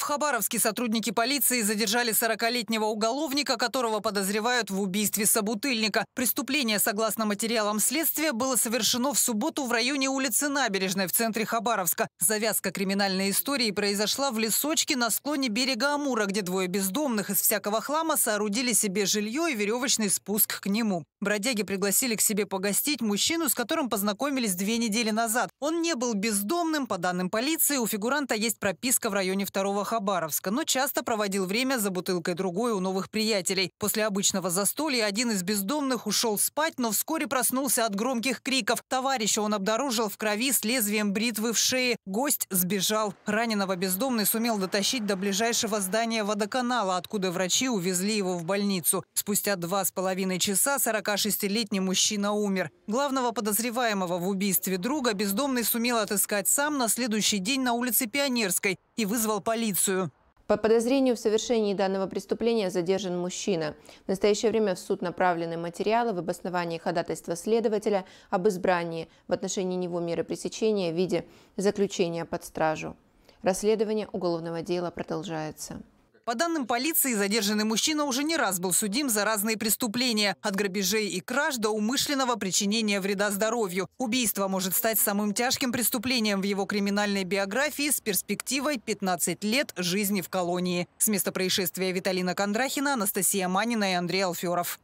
В Хабаровске сотрудники полиции задержали 40-летнего уголовника, которого подозревают в убийстве собутыльника. Преступление, согласно материалам следствия, было совершено в субботу в районе улицы Набережной в центре Хабаровска. Завязка криминальной истории произошла в лесочке на склоне берега Амура, где двое бездомных из всякого хлама соорудили себе жилье и веревочный спуск к нему. Бродяги пригласили к себе погостить мужчину, с которым познакомились две недели назад. Он не был бездомным. По данным полиции, у фигуранта есть прописка в районе второго Хабаровска, но часто проводил время за бутылкой другой у новых приятелей. После обычного застолья один из бездомных ушел спать, но вскоре проснулся от громких криков. Товарища он обнаружил в крови с лезвием бритвы в шее. Гость сбежал. Раненого бездомный сумел дотащить до ближайшего здания водоканала, откуда врачи увезли его в больницу. Спустя два с половиной часа 46-летний мужчина умер. Главного подозреваемого в убийстве друга бездомный сумел отыскать сам на следующий день на улице Пионерской и вызвал полицию. По подозрению в совершении данного преступления задержан мужчина. В настоящее время в суд направлены материалы в обосновании ходатайства следователя об избрании в отношении него меры пресечения в виде заключения под стражу. Расследование уголовного дела продолжается. По данным полиции, задержанный мужчина уже не раз был судим за разные преступления. От грабежей и краж до умышленного причинения вреда здоровью. Убийство может стать самым тяжким преступлением в его криминальной биографии с перспективой 15 лет жизни в колонии. С места происшествия Виталина Кондрахина, Анастасия Манина и Андрей Алферов.